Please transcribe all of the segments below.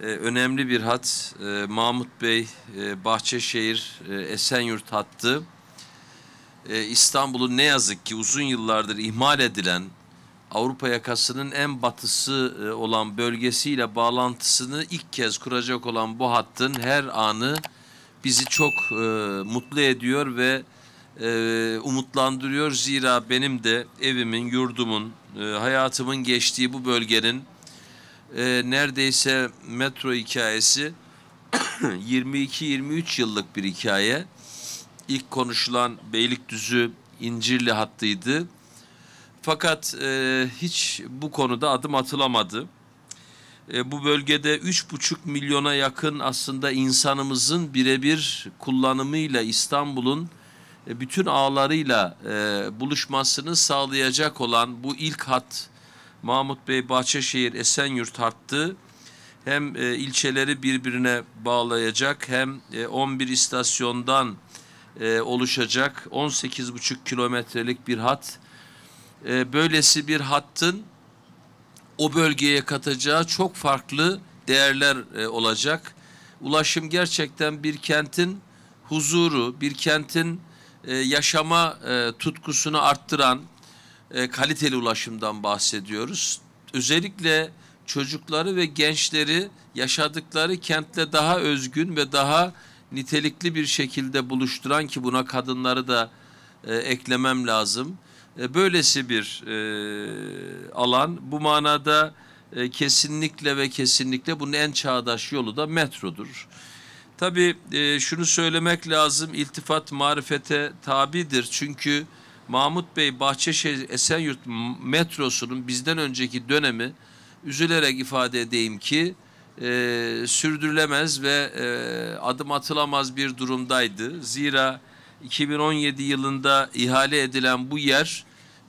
e, önemli bir hat. E, Mahmut Bey, e, Bahçeşehir, e, Esenyurt hattı. E, İstanbul'un ne yazık ki uzun yıllardır ihmal edilen Avrupa yakasının en batısı e, olan bölgesiyle bağlantısını ilk kez kuracak olan bu hattın her anı bizi çok e, mutlu ediyor ve e, umutlandırıyor. Zira benim de evimin, yurdumun, e, hayatımın geçtiği bu bölgenin e, neredeyse metro hikayesi 22-23 yıllık bir hikaye. İlk konuşulan Beylikdüzü İncirli hattıydı. Fakat e, hiç bu konuda adım atılamadı. E, bu bölgede 3,5 milyona yakın aslında insanımızın birebir kullanımıyla İstanbul'un e, bütün ağlarıyla e, buluşmasını sağlayacak olan bu ilk hat Mahmut Bey Bahçeşehir Esenyurt hattı hem e, ilçeleri birbirine bağlayacak hem e, 11 istasyondan e, oluşacak 18,5 kilometrelik bir hat. E, böylesi bir hattın o bölgeye katacağı çok farklı değerler e, olacak. Ulaşım gerçekten bir kentin huzuru, bir kentin e, yaşama e, tutkusunu arttıran, e, kaliteli ulaşımdan bahsediyoruz. Özellikle çocukları ve gençleri yaşadıkları kentle daha özgün ve daha nitelikli bir şekilde buluşturan ki buna kadınları da e, eklemem lazım. E, böylesi bir e, alan. Bu manada e, kesinlikle ve kesinlikle bunun en çağdaş yolu da metrodur. Tabii e, şunu söylemek lazım, iltifat marifete tabidir. Çünkü Mahmut Bey Bahçeşehir Esenyurt metrosunun bizden önceki dönemi üzülerek ifade edeyim ki e, sürdürülemez ve e, adım atılamaz bir durumdaydı. Zira 2017 yılında ihale edilen bu yer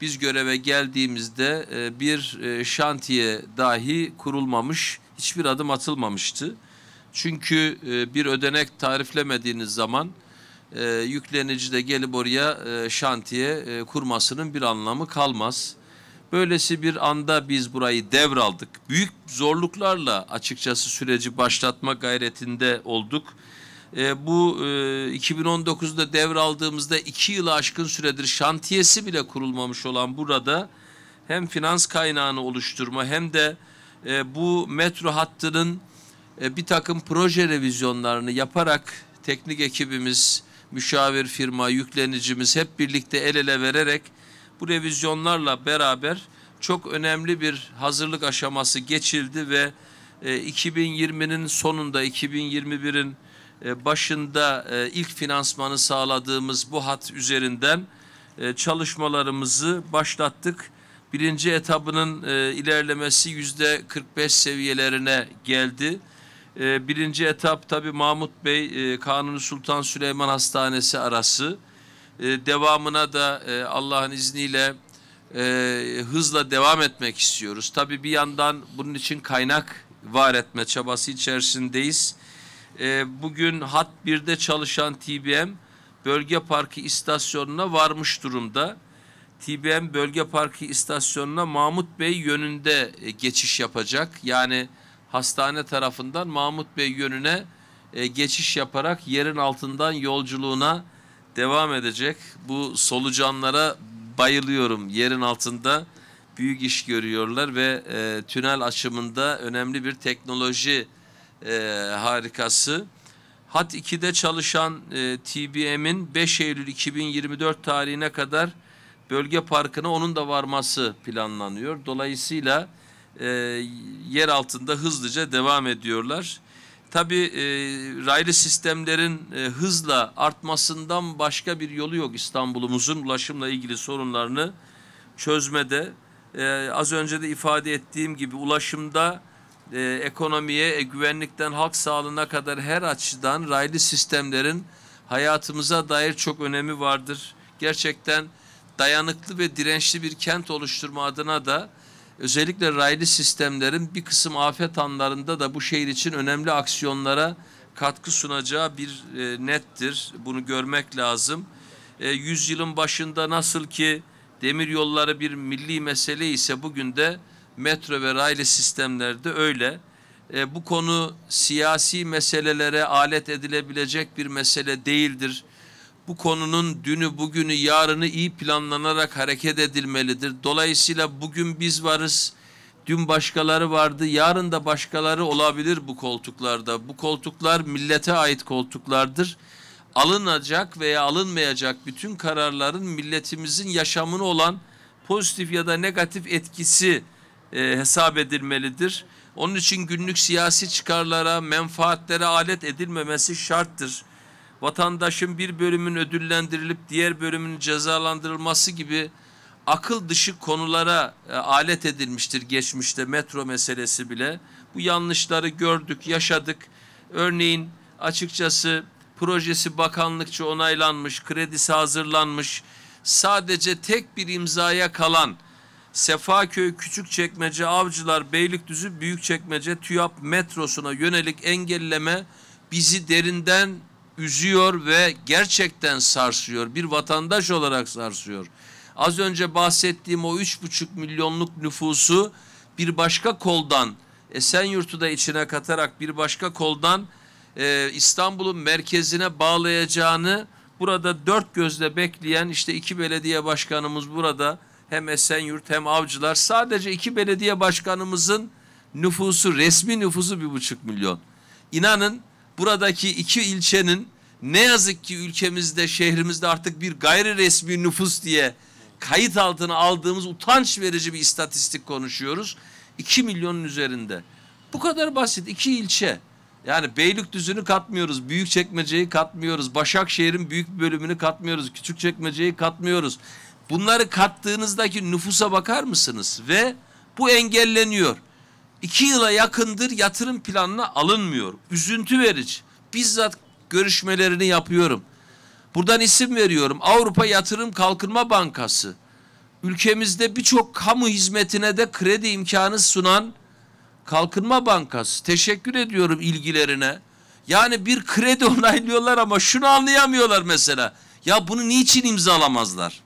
biz göreve geldiğimizde e, bir e, şantiye dahi kurulmamış, hiçbir adım atılmamıştı. Çünkü e, bir ödenek tariflemediğiniz zaman e, yüklenici de gelip oraya e, şantiye e, kurmasının bir anlamı kalmaz. Böylesi bir anda biz burayı devraldık. Büyük zorluklarla açıkçası süreci başlatma gayretinde olduk. E, bu e, 2019'da devraldığımızda iki yılı aşkın süredir şantiyesi bile kurulmamış olan burada hem finans kaynağını oluşturma hem de e, bu metro hattının e, bir takım proje revizyonlarını yaparak teknik ekibimiz müşavir firma, yüklenicimiz hep birlikte el ele vererek bu revizyonlarla beraber çok önemli bir hazırlık aşaması geçildi ve 2020'nin e, sonunda 2021'in e, başında e, ilk finansmanı sağladığımız bu hat üzerinden çalışmalarımızı başlattık. Birinci etabının ilerlemesi yüzde 45 seviyelerine geldi. E, birinci etap tabi Mahmut Bey e, Kanuni Sultan Süleyman Hastanesi arası. E, devamına da e, Allah'ın izniyle e, hızla devam etmek istiyoruz. Tabi bir yandan bunun için kaynak var etme çabası içerisindeyiz. E, bugün Hat 1'de çalışan TBM Bölge Parkı istasyonuna varmış durumda. TBM Bölge Parkı istasyonuna Mahmut Bey yönünde e, geçiş yapacak. Yani hastane tarafından Mahmut Bey yönüne e, geçiş yaparak yerin altından yolculuğuna devam edecek. Bu solucanlara bayılıyorum. Yerin altında büyük iş görüyorlar ve e, tünel açımında önemli bir teknoloji e, harikası. Hat 2'de çalışan e, TBM'in 5 Eylül 2024 tarihine kadar bölge parkına onun da varması planlanıyor. Dolayısıyla bu e, yer altında hızlıca devam ediyorlar. Tabi e, raylı sistemlerin e, hızla artmasından başka bir yolu yok İstanbul'umuzun ulaşımla ilgili sorunlarını çözmede. E, az önce de ifade ettiğim gibi ulaşımda e, ekonomiye, e, güvenlikten halk sağlığına kadar her açıdan raylı sistemlerin hayatımıza dair çok önemi vardır. Gerçekten dayanıklı ve dirençli bir kent oluşturma adına da özellikle raylı sistemlerin bir kısım afet anlarında da bu şehir için önemli aksiyonlara katkı sunacağı bir e, nettir. Bunu görmek lazım. E, yüzyılın başında nasıl ki demir yolları bir milli mesele ise bugün de metro ve raylı sistemlerde öyle. E, bu konu siyasi meselelere alet edilebilecek bir mesele değildir bu konunun dünü, bugünü, yarını iyi planlanarak hareket edilmelidir. Dolayısıyla bugün biz varız, dün başkaları vardı, yarın da başkaları olabilir bu koltuklarda. Bu koltuklar millete ait koltuklardır. Alınacak veya alınmayacak bütün kararların milletimizin yaşamını olan pozitif ya da negatif etkisi e, hesap edilmelidir. Onun için günlük siyasi çıkarlara, menfaatlere alet edilmemesi şarttır vatandaşın bir bölümün ödüllendirilip diğer bölümün cezalandırılması gibi akıl dışı konulara e, alet edilmiştir geçmişte metro meselesi bile. Bu yanlışları gördük, yaşadık. Örneğin açıkçası projesi bakanlıkça onaylanmış, kredisi hazırlanmış. Sadece tek bir imzaya kalan Sefaköy, Küçükçekmece, Avcılar, Beylikdüzü, Büyükçekmece, TÜYAP metrosuna yönelik engelleme bizi derinden üzüyor ve gerçekten sarsıyor. Bir vatandaş olarak sarsıyor. Az önce bahsettiğim o üç buçuk milyonluk nüfusu bir başka koldan Esenyurt'u da içine katarak bir başka koldan e, İstanbul'un merkezine bağlayacağını burada dört gözle bekleyen işte iki belediye başkanımız burada hem Esenyurt hem Avcılar sadece iki belediye başkanımızın nüfusu resmi nüfusu bir buçuk milyon. İnanın buradaki iki ilçenin ne yazık ki ülkemizde şehrimizde artık bir gayri resmi nüfus diye kayıt altına aldığımız utanç verici bir istatistik konuşuyoruz. 2 milyonun üzerinde. Bu kadar basit. iki ilçe. Yani Beylikdüzü'nü katmıyoruz, Büyükçekmece'yi katmıyoruz, Başakşehir'in büyük bölümünü katmıyoruz, Küçükçekmece'yi katmıyoruz. Bunları kattığınızdaki nüfusa bakar mısınız? Ve bu engelleniyor iki yıla yakındır yatırım planına alınmıyor. Üzüntü verici. Bizzat görüşmelerini yapıyorum. Buradan isim veriyorum. Avrupa Yatırım Kalkınma Bankası. Ülkemizde birçok kamu hizmetine de kredi imkanı sunan Kalkınma Bankası. Teşekkür ediyorum ilgilerine. Yani bir kredi onaylıyorlar ama şunu anlayamıyorlar mesela. Ya bunu niçin imzalamazlar?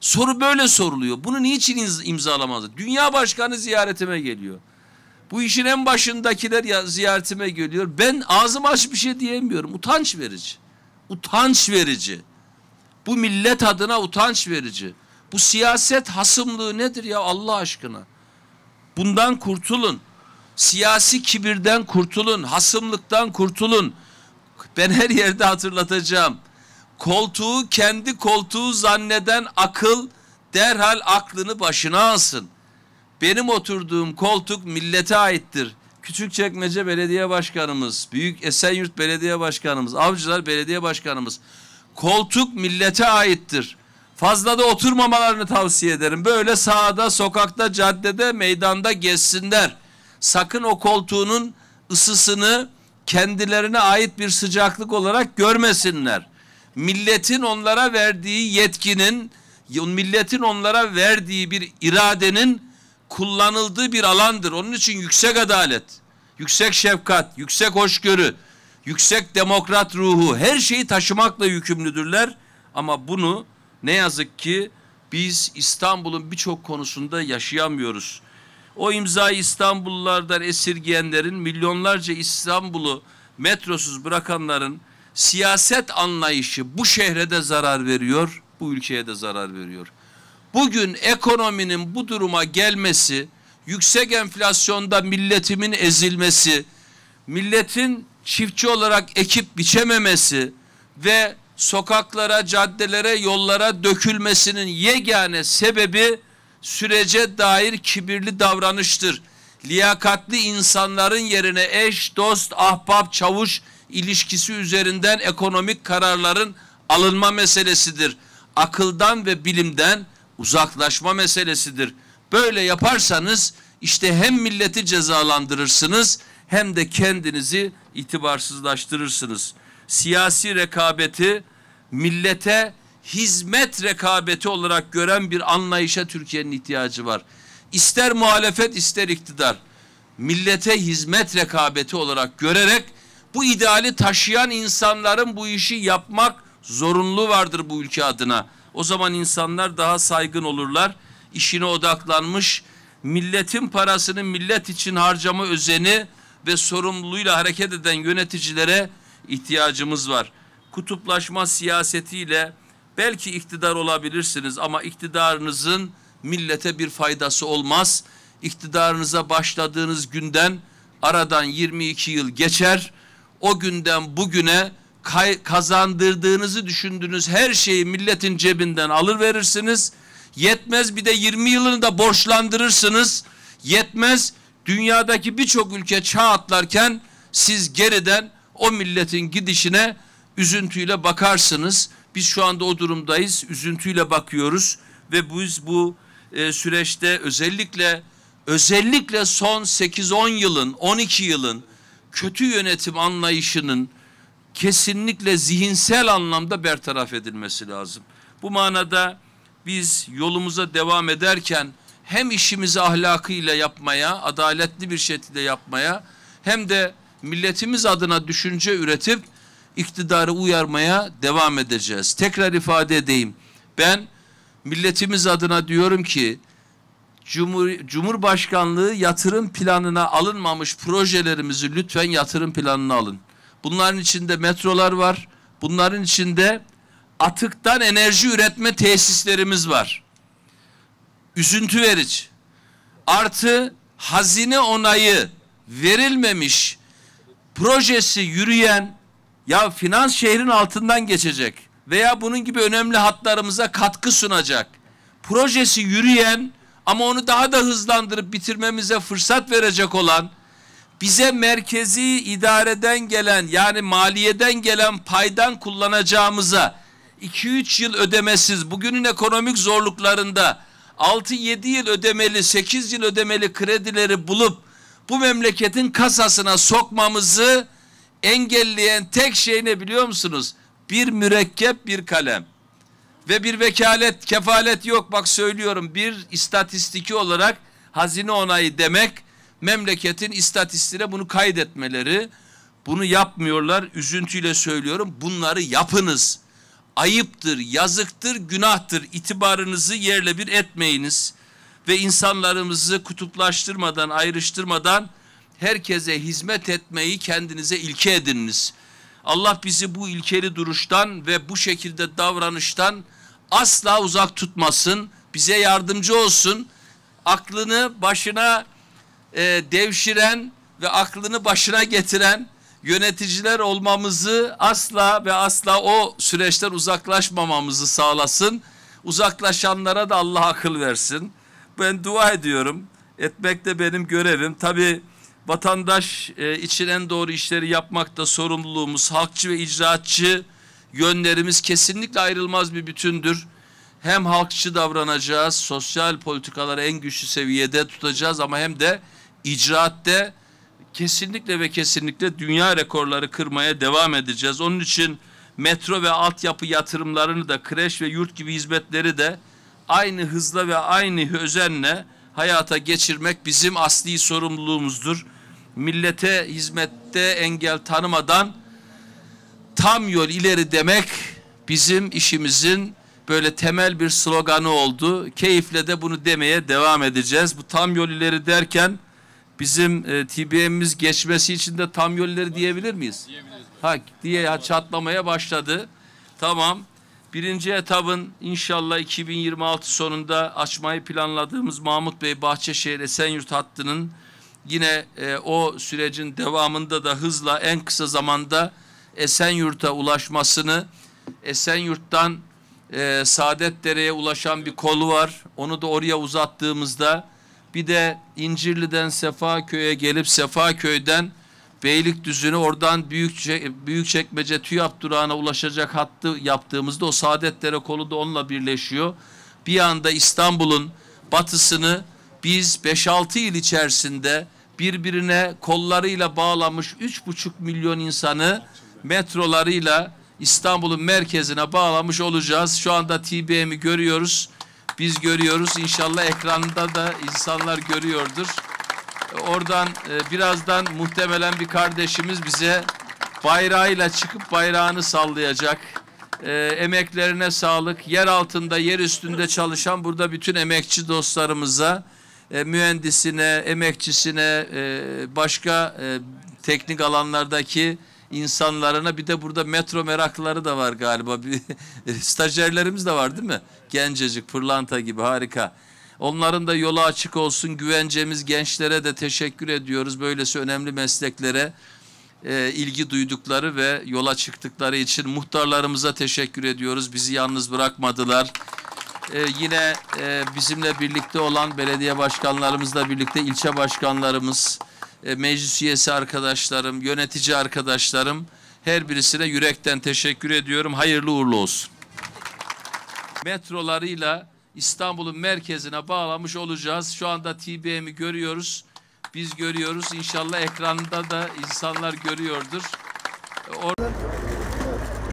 Soru böyle soruluyor. Bunu niçin imzalamazlar? Dünya Başkanı ziyaretime geliyor. Bu işin en başındakiler ya, ziyaretime geliyor. Ben ağzım aç bir şey diyemiyorum. Utanç verici. Utanç verici. Bu millet adına utanç verici. Bu siyaset hasımlığı nedir ya Allah aşkına? Bundan kurtulun. Siyasi kibirden kurtulun. Hasımlıktan kurtulun. Ben her yerde hatırlatacağım. Koltuğu kendi koltuğu zanneden akıl derhal aklını başına alsın. Benim oturduğum koltuk millete aittir. Küçükçekmece Belediye Başkanımız, Büyük Esenyurt Belediye Başkanımız, Avcılar Belediye Başkanımız. Koltuk millete aittir. Fazla da oturmamalarını tavsiye ederim. Böyle sahada, sokakta, caddede, meydanda gezsinler. Sakın o koltuğunun ısısını kendilerine ait bir sıcaklık olarak görmesinler. Milletin onlara verdiği yetkinin, milletin onlara verdiği bir iradenin kullanıldığı bir alandır. Onun için yüksek adalet, yüksek şefkat, yüksek hoşgörü, yüksek demokrat ruhu her şeyi taşımakla yükümlüdürler. Ama bunu ne yazık ki biz İstanbul'un birçok konusunda yaşayamıyoruz. O imzayı İstanbullulardan esirgeyenlerin, milyonlarca İstanbul'u metrosuz bırakanların siyaset anlayışı bu şehre de zarar veriyor, bu ülkeye de zarar veriyor. Bugün ekonominin bu duruma gelmesi, yüksek enflasyonda milletimin ezilmesi, milletin çiftçi olarak ekip biçememesi ve sokaklara, caddelere, yollara dökülmesinin yegane sebebi sürece dair kibirli davranıştır. Liyakatli insanların yerine eş, dost, ahbap, çavuş ilişkisi üzerinden ekonomik kararların alınma meselesidir. Akıldan ve bilimden uzaklaşma meselesidir. Böyle yaparsanız işte hem milleti cezalandırırsınız hem de kendinizi itibarsızlaştırırsınız. Siyasi rekabeti millete hizmet rekabeti olarak gören bir anlayışa Türkiye'nin ihtiyacı var. İster muhalefet ister iktidar millete hizmet rekabeti olarak görerek bu ideali taşıyan insanların bu işi yapmak zorunlu vardır bu ülke adına. O zaman insanlar daha saygın olurlar. İşine odaklanmış, milletin parasını millet için harcama özeni ve sorumluluğuyla hareket eden yöneticilere ihtiyacımız var. Kutuplaşma siyasetiyle belki iktidar olabilirsiniz ama iktidarınızın millete bir faydası olmaz. İktidarınıza başladığınız günden aradan 22 yıl geçer. O günden bugüne kazandırdığınızı düşündüğünüz her şeyi milletin cebinden alır verirsiniz. Yetmez bir de 20 yılını da borçlandırırsınız. Yetmez dünyadaki birçok ülke çağ atlarken siz geriden o milletin gidişine üzüntüyle bakarsınız. Biz şu anda o durumdayız. Üzüntüyle bakıyoruz ve biz bu e, süreçte özellikle özellikle son 8-10 yılın, 12 yılın kötü yönetim anlayışının kesinlikle zihinsel anlamda bertaraf edilmesi lazım. Bu manada biz yolumuza devam ederken hem işimizi ahlakıyla yapmaya, adaletli bir şekilde yapmaya hem de milletimiz adına düşünce üretip iktidarı uyarmaya devam edeceğiz. Tekrar ifade edeyim. Ben milletimiz adına diyorum ki Cumhur, Cumhurbaşkanlığı yatırım planına alınmamış projelerimizi lütfen yatırım planına alın. Bunların içinde metrolar var. Bunların içinde atıktan enerji üretme tesislerimiz var. Üzüntü verici. Artı hazine onayı verilmemiş projesi yürüyen ya finans şehrin altından geçecek veya bunun gibi önemli hatlarımıza katkı sunacak. Projesi yürüyen ama onu daha da hızlandırıp bitirmemize fırsat verecek olan bize merkezi idareden gelen yani maliyeden gelen paydan kullanacağımıza 2-3 yıl ödemesiz bugünün ekonomik zorluklarında 6-7 yıl ödemeli 8 yıl ödemeli kredileri bulup bu memleketin kasasına sokmamızı engelleyen tek şey ne biliyor musunuz? Bir mürekkep bir kalem ve bir vekalet kefalet yok bak söylüyorum bir istatistiki olarak hazine onayı demek memleketin istatistiğine bunu kaydetmeleri. Bunu yapmıyorlar. Üzüntüyle söylüyorum. Bunları yapınız. Ayıptır, yazıktır, günahtır. İtibarınızı yerle bir etmeyiniz ve insanlarımızı kutuplaştırmadan, ayrıştırmadan herkese hizmet etmeyi kendinize ilke ediniz. Allah bizi bu ilkeli duruştan ve bu şekilde davranıştan asla uzak tutmasın. Bize yardımcı olsun. Aklını başına e, devşiren ve aklını başına getiren yöneticiler olmamızı asla ve asla o süreçten uzaklaşmamamızı sağlasın. Uzaklaşanlara da Allah akıl versin. Ben dua ediyorum. Etmek de benim görevim. Tabi vatandaş e, için en doğru işleri yapmakta sorumluluğumuz, halkçı ve icraatçı yönlerimiz kesinlikle ayrılmaz bir bütündür. Hem halkçı davranacağız, sosyal politikaları en güçlü seviyede tutacağız ama hem de icraatte kesinlikle ve kesinlikle dünya rekorları kırmaya devam edeceğiz. Onun için metro ve altyapı yatırımlarını da kreş ve yurt gibi hizmetleri de aynı hızla ve aynı özenle hayata geçirmek bizim asli sorumluluğumuzdur. Millete hizmette engel tanımadan tam yol ileri demek bizim işimizin böyle temel bir sloganı oldu. Keyifle de bunu demeye devam edeceğiz. Bu tam yol ileri derken bizim e, TBM'imiz geçmesi için de tam yolları diyebilir miyiz? Hak diye ya çatlamaya başladı. Tamam. Birinci etabın inşallah 2026 sonunda açmayı planladığımız Mahmut Bey Bahçeşehir Esenyurt hattının yine e, o sürecin devamında da hızla en kısa zamanda Esenyurt'a ulaşmasını Esenyurt'tan e, Saadetdere'ye ulaşan bir kolu var. Onu da oraya uzattığımızda bir de İncirli'den Sefa Sefaköy'e gelip Sefa Sefaköy'den Beylikdüzü'nü oradan Büyükçe, Büyükçekmece TÜYAP durağına ulaşacak hattı yaptığımızda o Saadetlere kolu da onunla birleşiyor. Bir anda İstanbul'un batısını biz 5-6 yıl içerisinde birbirine kollarıyla bağlamış 3,5 milyon insanı metrolarıyla İstanbul'un merkezine bağlamış olacağız. Şu anda TBM'i görüyoruz. Biz görüyoruz. İnşallah ekranda da insanlar görüyordur. Oradan e, birazdan muhtemelen bir kardeşimiz bize bayrağıyla çıkıp bayrağını sallayacak. E, emeklerine sağlık. Yer altında, yer üstünde çalışan burada bütün emekçi dostlarımıza, e, mühendisine, emekçisine, e, başka e, teknik alanlardaki insanlarına bir de burada metro meraklıları da var galiba. Bir, stajyerlerimiz de var değil mi? Gencecik, pırlanta gibi harika. Onların da yolu açık olsun. Güvencemiz gençlere de teşekkür ediyoruz. Böylesi önemli mesleklere e, ilgi duydukları ve yola çıktıkları için muhtarlarımıza teşekkür ediyoruz. Bizi yalnız bırakmadılar. Ee, yine e, bizimle birlikte olan belediye başkanlarımızla birlikte ilçe başkanlarımız, e, meclis üyesi arkadaşlarım, yönetici arkadaşlarım her birisine yürekten teşekkür ediyorum. Hayırlı uğurlu olsun. Metrolarıyla İstanbul'un merkezine bağlamış olacağız. Şu anda TBM'i görüyoruz. Biz görüyoruz. İnşallah ekranda da insanlar görüyordur. E, Orada